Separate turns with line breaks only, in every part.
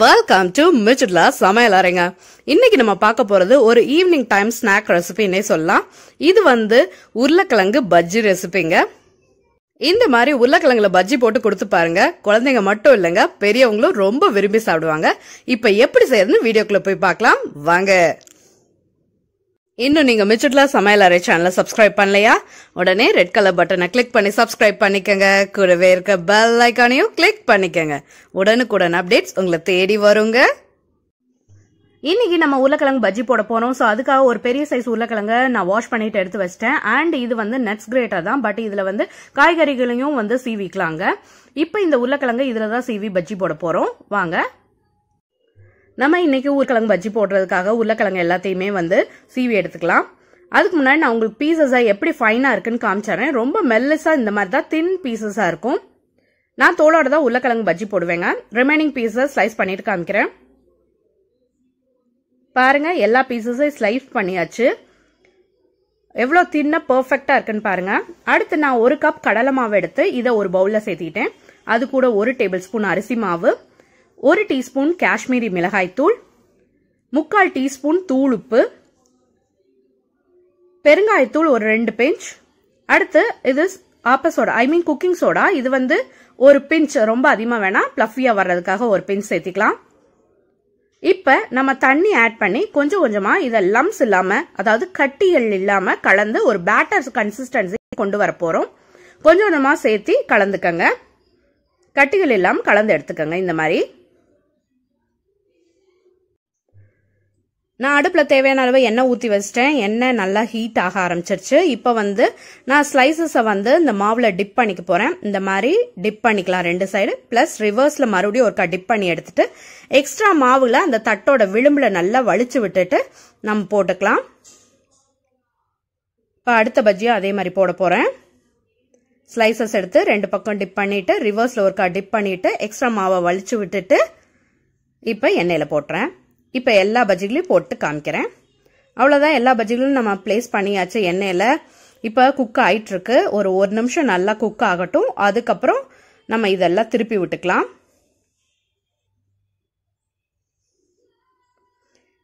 welcome to மிச்சிட்லா சமையல் அறைங்க இன்னைக்கு நம்ம பார்க்க போகிறது ஒரு ஈவினிங் டைம் ஸ்நாக் ரெசிபின்னே சொல்லலாம் இது வந்து உருளைக்கிழங்கு பஜ்ஜி ரெசிபிங்க இந்த மாதிரி உருளைக்கிழங்குல பஜ்ஜி போட்டு கொடுத்து பாருங்க குழந்தைங்க மட்டும் இல்லைங்க பெரியவங்களும் ரொம்ப விரும்பி சாப்பிடுவாங்க இப்போ எப்படி செய்யறதுன்னு வீடியோக்குள்ள போய் பார்க்கலாம் வாங்க இன்னும் நீங்கள் மிச்சட்லா சமையல் அறை சேனலை சப்ஸ்கிரைப் பண்ணலையா உடனே ரெட் கலர் பட்டனை கிளிக் பண்ணி சப்ஸ்கிரைப் பண்ணிக்கங்க கூடவே இருக்க பெல் ஐக்கானையும் கிளிக் பண்ணிக்கங்க உடனுக்குடன் அப்டேட்ஸ் உங்களை தேடி வருங்க இன்னைக்கு நம்ம உருளைக்கிழங்கு பஜ்ஜி போட போகிறோம் ஸோ அதுக்காக ஒரு பெரிய சைஸ் உருளைக்கிழங்க நான் வாஷ் பண்ணிட்டு எடுத்து வச்சிட்டேன் அண்ட் இது வந்து நெட்ஸ் கிரேட்டாக தான் பட் இதில் வந்து காய்கறிகளையும் வந்து சீவிக்கலாங்க இப்போ இந்த உருளைக்கிழங்கு இதில் தான் சீவி பஜ்ஜி போட போகிறோம் வாங்க நம்ம இன்னைக்கு உருக்கிழங்கு பஜ்ஜி போடுறதுக்காக உருளைக்கிழங்கு எல்லாத்தையுமே வந்து சீவி எடுத்துக்கலாம் அதுக்கு முன்னாடி நான் உங்களுக்கு பீசஸா எப்படி ஃபைனாக இருக்குன்னு காமிச்சாரேன் ரொம்ப மெல்லஸாக இந்த மாதிரி தான் தின் பீசஸா இருக்கும் நான் தோலோட தான் உருளைக்கிழங்கு பஜ்ஜி போடுவேங்க ரிமைனிங் பீசஸ் ஸ்லைஸ் பண்ணிட்டு காமிக்கிறேன் பாருங்க எல்லா பீசஸையும் ஸ்லைஸ் பண்ணியாச்சு எவ்வளோ தின்ன பர்ஃபெக்டாக இருக்குன்னு பாருங்க அடுத்து நான் ஒரு கப் கடலை மாவு எடுத்து இதை ஒரு பவுலில் சேர்த்திட்டேன் அது கூட ஒரு டேபிள் ஸ்பூன் அரிசி மாவு ஒரு டீஸ்பூன் காஷ்மீரி மிளகாய்த்தூள் முக்கால் டீஸ்பூன் தூள் உப்பு பெருங்காயத்தூள் ஒரு ரெண்டு பிஞ்ச் அடுத்து இது ஆப்ப soda I mean cooking soda இது வந்து ஒரு பிஞ்ச் ரொம்ப அதிகமாக வேணாம் பிளஃபியா வர்றதுக்காக ஒரு பிஞ்ச் சேர்த்திக்கலாம் இப்போ நம்ம தண்ணி ஆட் பண்ணி கொஞ்சம் கொஞ்சமாக இதை லம்ஸ் இல்லாமல் அதாவது கட்டிகள் இல்லாமல் கலந்து ஒரு பேட்டர் கன்சிஸ்டன்சி கொண்டு வர போகிறோம் கொஞ்சம் கொஞ்சமாக சேர்த்தி கலந்துக்கங்க கட்டிகள் இல்லாமல் கலந்து எடுத்துக்கங்க இந்த மாதிரி நான் அடுப்பில் தேவையான அளவு எண்ணெய் ஊற்றி வச்சிட்டேன் எண்ணெய் நல்லா ஹீட் ஆக ஆரம்பிச்சிருச்சு இப்போ வந்து நான் ஸ்லைசஸை வந்து இந்த மாவில் டிப் பண்ணிக்க போகிறேன் இந்த மாதிரி டிப் பண்ணிக்கலாம் ரெண்டு சைடு ப்ளஸ் ரிவர்ஸில் மறுபடியும் ஒருக்கா டிப் பண்ணி எடுத்துட்டு எக்ஸ்ட்ரா மாவில் அந்த தட்டோட விளிம்பில் நல்லா வலிச்சு விட்டுட்டு நம்ம போட்டுக்கலாம் இப்போ அடுத்த பஜ்ஜியும் அதே மாதிரி போட போகிறேன் ஸ்லைசஸ் எடுத்து ரெண்டு பக்கம் டிப் பண்ணிவிட்டு ரிவர்ஸில் ஒருக்கா டிப் பண்ணிவிட்டு எக்ஸ்ட்ரா மாவை வலிச்சு விட்டுட்டு இப்போ எண்ணெயில் போட்டுறேன் இப்போ எல்லா பஜ்ஜிகளையும் போட்டு காமிக்கிறேன் அவ்வளோதான் எல்லா பஜ்ஜிகளும் நம்ம ப்ளேஸ் பண்ணியாச்சு எண்ணெயில் இப்போ குக் ஆகிட்டுருக்கு ஒரு ஒரு நிமிஷம் நல்லா குக் ஆகட்டும் அதுக்கப்புறம் நம்ம இதெல்லாம் திருப்பி விட்டுக்கலாம்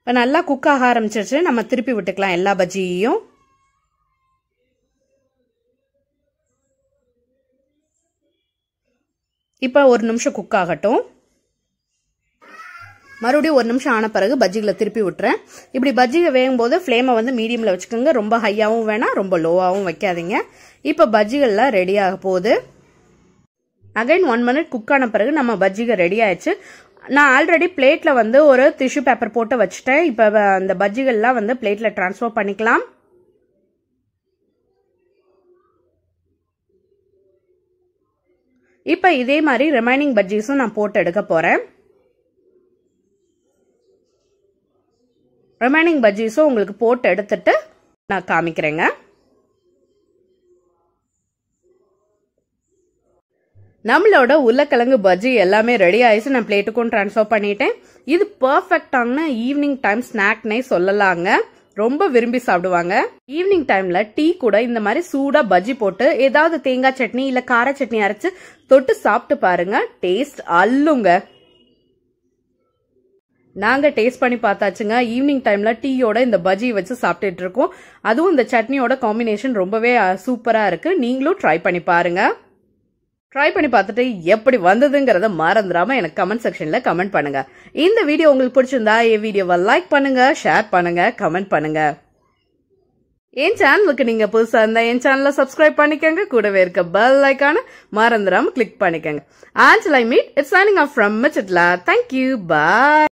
இப்போ நல்லா குக் ஆக ஆரம்பிச்சிருச்சு நம்ம திருப்பி விட்டுக்கலாம் எல்லா பஜ்ஜியையும் இப்போ ஒரு நிமிஷம் குக் ஆகட்டும் மறுபடியும் ஒரு நிமிஷம் ஆன பிறகு பஜ்ஜிகளை திருப்பி விட்டுறேன் இப்படி பஜ்ஜியை வேகும் போது ஃப்ளேமை வந்து மீடியமில் வச்சுக்கோங்க ரொம்ப ஹையாகவும் வேணாம் ரொம்ப லோவாகவும் வைக்காதீங்க இப்போ பஜ்ஜிகள்லாம் ரெடியாக போகுது அகைன் ஒன் மினிட் குக் ஆன பிறகு நம்ம பஜ்ஜிகள் ரெடி ஆயிடுச்சு நான் ஆல்ரெடி பிளேட்டில் வந்து ஒரு டிஷ்யூ பேப்பர் போட்டு வச்சுட்டேன் இப்போ அந்த பஜ்ஜிகள்லாம் வந்து பிளேட்டில் டிரான்ஸ்ஃபர் பண்ணிக்கலாம் இப்போ இதே மாதிரி ரிமைனிங் பஜ்ஜிஸும் நான் போட்டு எடுக்க போகிறேன் ரிமைனிங் பஜ்ஜீஸும் உங்களுக்கு போட்டு எடுத்துட்டு நான் காமிக்கிறேங்க நம்மளோட உருளைக்கிழங்கு பஜ்ஜி எல்லாமே ரெடி ஆயிடுச்சு நான் பிளேட்டுக்கும் டிரான்ஸ்ஃபர் பண்ணிட்டேன் இது பர்ஃபெக்டான ஈவினிங் டைம் ஸ்நாக்னே சொல்லலாங்க ரொம்ப விரும்பி சாப்பிடுவாங்க ஈவினிங் டைம்ல டீ கூட இந்த மாதிரி சூடா பஜ்ஜி போட்டு ஏதாவது தேங்காய் சட்னி இல்ல கார சட்னி அரைச்சு தொட்டு சாப்பிட்டு பாருங்க டேஸ்ட் அல்லுங்க நாங்கள் டேஸ்ட் பண்ணி பார்த்தாச்சுங்க ஈவினிங் டைமில் டீயோட இந்த பஜ்ஜி வச்சு சாப்பிட்டுட்டு இருக்கோம் அதுவும் இந்த சட்னியோட காம்பினேஷன் ரொம்பவே சூப்பராக இருக்குது நீங்களும் ட்ரை பண்ணி பாருங்கள் ட்ரை பண்ணி பார்த்துட்டு எப்படி வந்ததுங்கிறத மறந்துடாமல் எனக்கு கமெண்ட் செக்ஷனில் கமெண்ட் பண்ணுங்கள் இந்த வீடியோ உங்களுக்கு பிடிச்சிருந்தா என் வீடியோவை லைக் பண்ணுங்கள் ஷேர் பண்ணுங்கள் கமெண்ட் பண்ணுங்கள் என் சேனலுக்கு நீங்கள் புதுசாக இருந்தால் என் சேனலை சப்ஸ்கிரைப் பண்ணிக்கோங்க கூடவே இருக்க பெல் ஐக்கான மறந்துடாமல் கிளிக் பண்ணிக்கோங்க and meet it's signing off from மிச்சிட்லா தேங்க்யூ பாய்